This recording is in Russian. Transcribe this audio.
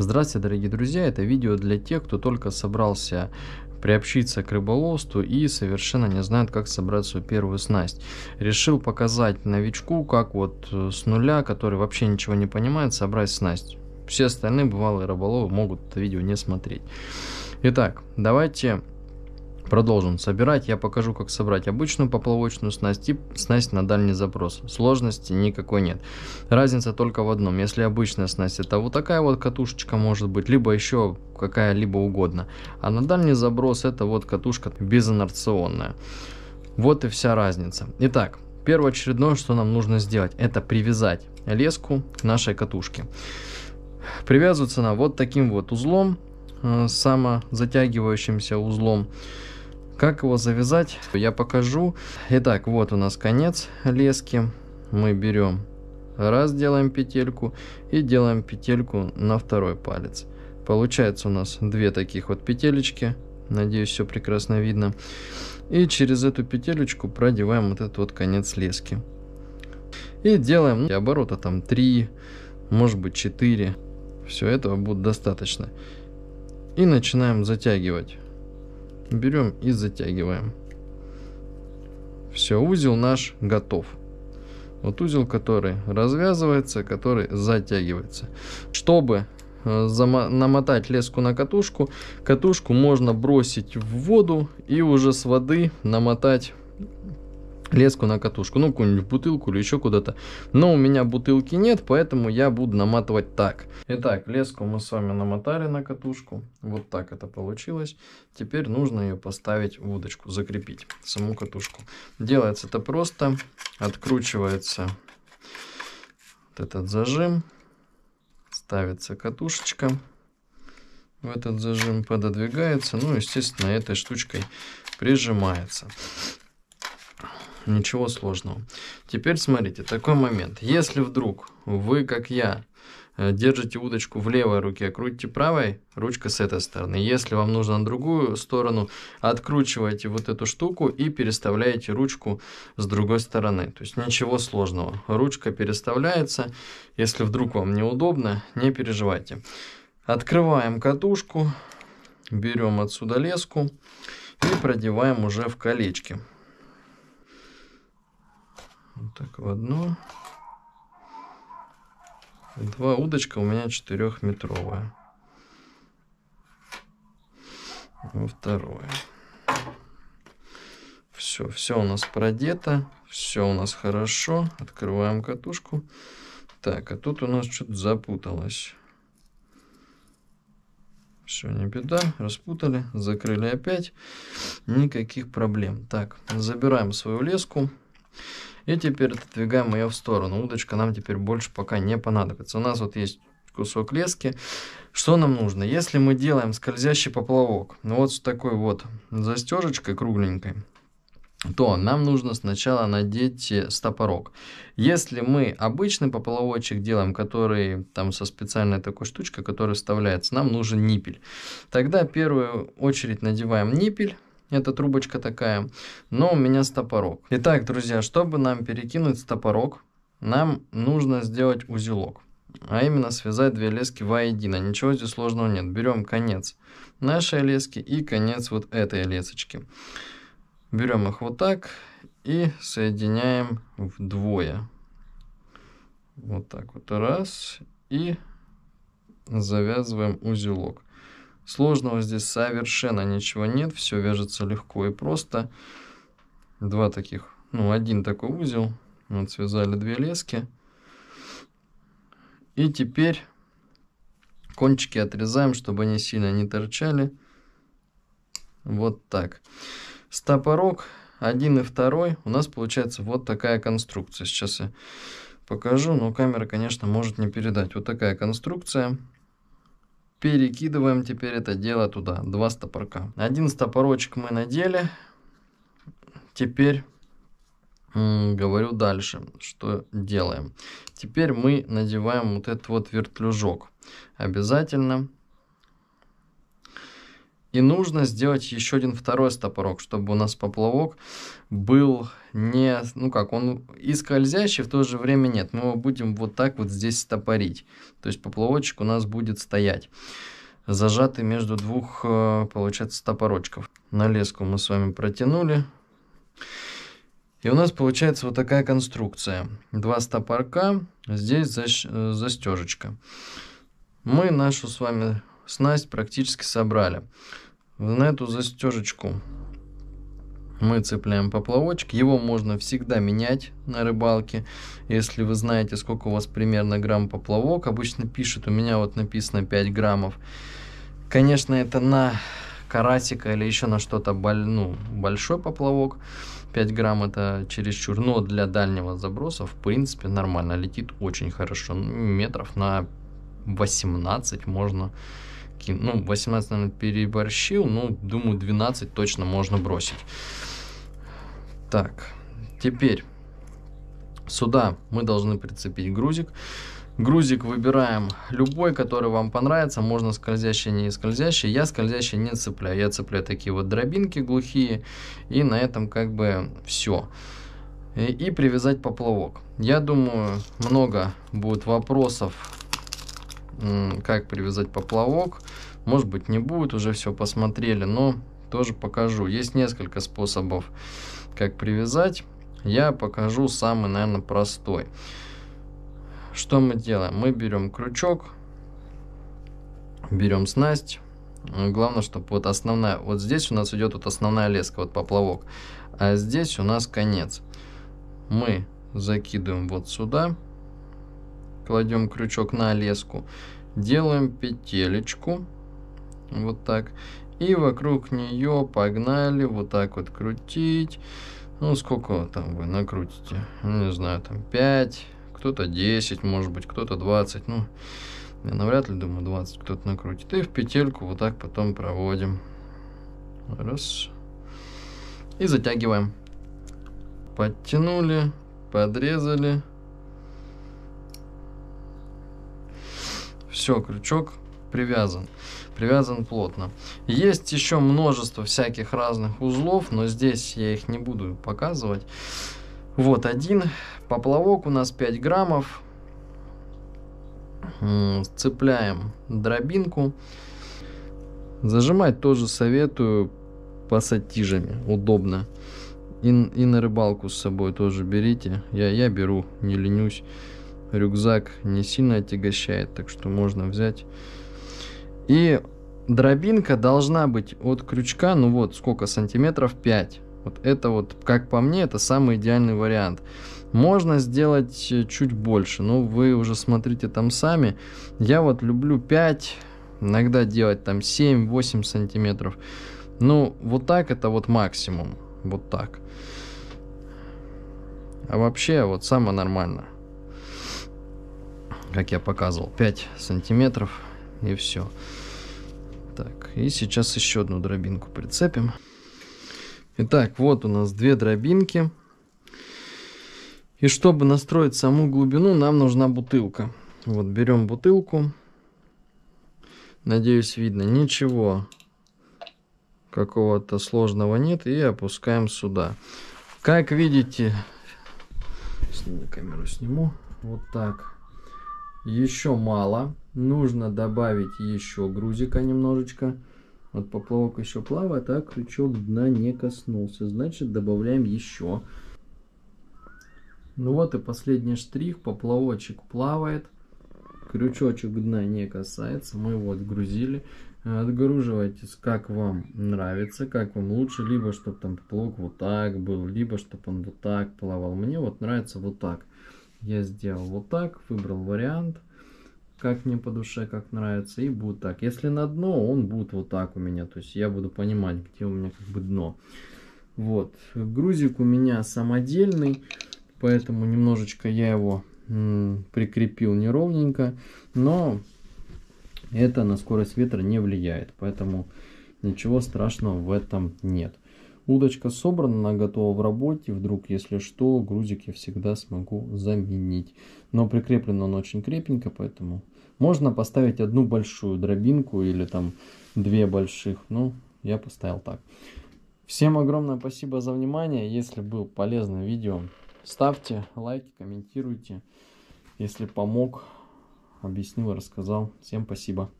Здравствуйте, дорогие друзья! Это видео для тех, кто только собрался приобщиться к рыболовству и совершенно не знает, как собрать свою первую снасть. Решил показать новичку, как вот э, с нуля, который вообще ничего не понимает, собрать снасть. Все остальные бывалые рыболовы могут это видео не смотреть. Итак, давайте Продолжим собирать. Я покажу, как собрать обычную поплавочную снасть и снасть на дальний запрос. Сложности никакой нет. Разница только в одном. Если обычная снасть это вот такая вот катушечка может быть, либо еще какая-либо угодно. А на дальний заброс это вот катушка безинерционная. Вот и вся разница. Итак, первое очередное, что нам нужно сделать, это привязать леску к нашей катушке. Привязывается она вот таким вот узлом, э, самозатягивающимся узлом. Как его завязать, я покажу. Итак, вот у нас конец лески. Мы берем раз, делаем петельку и делаем петельку на второй палец. Получается у нас две таких вот петелечки. Надеюсь, все прекрасно видно. И через эту петелечку продеваем вот этот вот конец лески. И делаем ну, оборота там 3, может быть 4. Все этого будет достаточно. И начинаем затягивать. Берем и затягиваем. Все, узел наш готов. Вот узел, который развязывается, который затягивается. Чтобы э, намотать леску на катушку, катушку можно бросить в воду и уже с воды намотать леску на катушку, ну, какую-нибудь бутылку или еще куда-то. Но у меня бутылки нет, поэтому я буду наматывать так. Итак, леску мы с вами намотали на катушку. Вот так это получилось. Теперь нужно ее поставить в удочку, закрепить саму катушку. Делается это просто. Откручивается вот этот зажим. Ставится катушечка в этот зажим, пододвигается. Ну, естественно, этой штучкой прижимается. Ничего сложного. Теперь смотрите, такой момент. Если вдруг вы, как я, э, держите удочку в левой руке, крутите правой, ручка с этой стороны. Если вам нужно на другую сторону, откручиваете вот эту штуку и переставляете ручку с другой стороны. То есть ничего сложного. Ручка переставляется. Если вдруг вам неудобно, не переживайте. Открываем катушку, берем отсюда леску и продеваем уже в колечки. Вот так, в одну. Два удочка у меня четырехметровая. Во второе. Все, все у нас продето, все у нас хорошо. Открываем катушку. Так, а тут у нас что-то запуталось. Все, не беда, распутали, закрыли опять. Никаких проблем. Так, забираем свою леску. И теперь отодвигаем ее в сторону. Удочка нам теперь больше пока не понадобится. У нас вот есть кусок лески. Что нам нужно? Если мы делаем скользящий поплавок, ну, вот с такой вот застежечкой кругленькой, то нам нужно сначала надеть э, стопорок. Если мы обычный поплавочек делаем, который там со специальной такой штучкой, которая вставляется, нам нужен ниппель. Тогда первую очередь надеваем ниппель, это трубочка такая. Но у меня стопорок. Итак, друзья, чтобы нам перекинуть стопорок, нам нужно сделать узелок. А именно связать две лески воедино. Ничего здесь сложного нет. Берем конец нашей лески и конец вот этой лесочки. Берем их вот так и соединяем вдвое. Вот так вот. Раз. И завязываем узелок. Сложного здесь совершенно ничего нет, все вяжется легко и просто. Два таких, ну один такой узел, вот связали две лески. И теперь кончики отрезаем, чтобы они сильно не торчали. Вот так. Стопорок один и второй. у нас получается вот такая конструкция. Сейчас я покажу, но камера, конечно, может не передать. Вот такая конструкция. Перекидываем теперь это дело туда, два стопорка. Один стопорочек мы надели. Теперь говорю дальше, что делаем. Теперь мы надеваем вот этот вот вертлюжок. Обязательно. И нужно сделать еще один второй стопорок, чтобы у нас поплавок был не, ну как, он и скользящий, в то же время нет. Мы его будем вот так вот здесь стопорить. То есть поплавочек у нас будет стоять, зажатый между двух, э, получается, стопорочков. На леску мы с вами протянули. И у нас получается вот такая конструкция. Два стопорка, здесь э, застежечка. Мы нашу с вами снасть практически собрали. На эту застежечку мы цепляем поплавочек, его можно всегда менять на рыбалке, если вы знаете, сколько у вас примерно грамм поплавок, обычно пишет, у меня вот написано 5 граммов, конечно, это на карасика или еще на что-то боль, ну, большой поплавок, 5 грамм это чересчур, но для дальнего заброса, в принципе, нормально, летит очень хорошо, метров на 18 можно таким, ну, 18, наверное, переборщил, ну, думаю, 12 точно можно бросить. Так, теперь сюда мы должны прицепить грузик. Грузик выбираем любой, который вам понравится. Можно скользящий, не скользящий. Я скользящий не цепляю. Я цепляю такие вот дробинки глухие. И на этом как бы все. И, и привязать поплавок. Я думаю, много будет вопросов как привязать поплавок. Может быть не будет, уже все посмотрели, но тоже покажу. Есть несколько способов, как привязать. Я покажу самый, наверное, простой. Что мы делаем? Мы берем крючок, берем снасть. Главное, чтобы вот основная, вот здесь у нас идет вот основная леска, вот поплавок, а здесь у нас конец. Мы закидываем вот сюда кладем крючок на леску, делаем петелечку, вот так, и вокруг нее погнали вот так вот крутить, ну сколько там вы накрутите, не знаю, там 5, кто-то 10, может быть, кто-то 20, ну, я навряд ли думаю 20 кто-то накрутит, и в петельку вот так потом проводим, раз, и затягиваем, подтянули, подрезали, Все, крючок привязан. Привязан плотно. Есть еще множество всяких разных узлов, но здесь я их не буду показывать. Вот один поплавок у нас 5 граммов. Цепляем дробинку. Зажимать тоже советую пассатижами. Удобно. И, и на рыбалку с собой тоже берите. Я, я беру, не ленюсь рюкзак не сильно отягощает, так что можно взять. И дробинка должна быть от крючка, ну вот сколько сантиметров, 5. Вот это вот, как по мне, это самый идеальный вариант. Можно сделать э, чуть больше, но вы уже смотрите там сами. Я вот люблю 5, иногда делать там 7-8 сантиметров. Ну, вот так это вот максимум. Вот так. А вообще, вот самое нормальное как я показывал, 5 сантиметров и все. Так, и сейчас еще одну дробинку прицепим. Итак, вот у нас две дробинки. И чтобы настроить саму глубину, нам нужна бутылка. Вот берем бутылку. Надеюсь, видно. Ничего какого-то сложного нет. И опускаем сюда. Как видите, камеру сниму. Вот так еще мало. Нужно добавить еще грузика немножечко. Вот поплавок еще плавает, а крючок дна не коснулся. Значит, добавляем еще. Ну вот и последний штрих. Поплавочек плавает. Крючочек дна не касается. Мы его отгрузили. Отгруживайтесь, как вам нравится, как вам лучше. Либо, чтобы там поплавок вот так был, либо, чтобы он вот так плавал. Мне вот нравится вот так я сделал вот так, выбрал вариант, как мне по душе, как нравится, и будет так. Если на дно, он будет вот так у меня, то есть я буду понимать, где у меня как бы дно. Вот, грузик у меня самодельный, поэтому немножечко я его прикрепил неровненько, но это на скорость ветра не влияет, поэтому ничего страшного в этом нет. Удочка собрана, она готова в работе. Вдруг, если что, грузик я всегда смогу заменить. Но прикреплен он очень крепенько, поэтому можно поставить одну большую дробинку или там две больших. Ну, я поставил так. Всем огромное спасибо за внимание. Если было полезное видео, ставьте лайки, комментируйте. Если помог, объяснил, рассказал. Всем спасибо.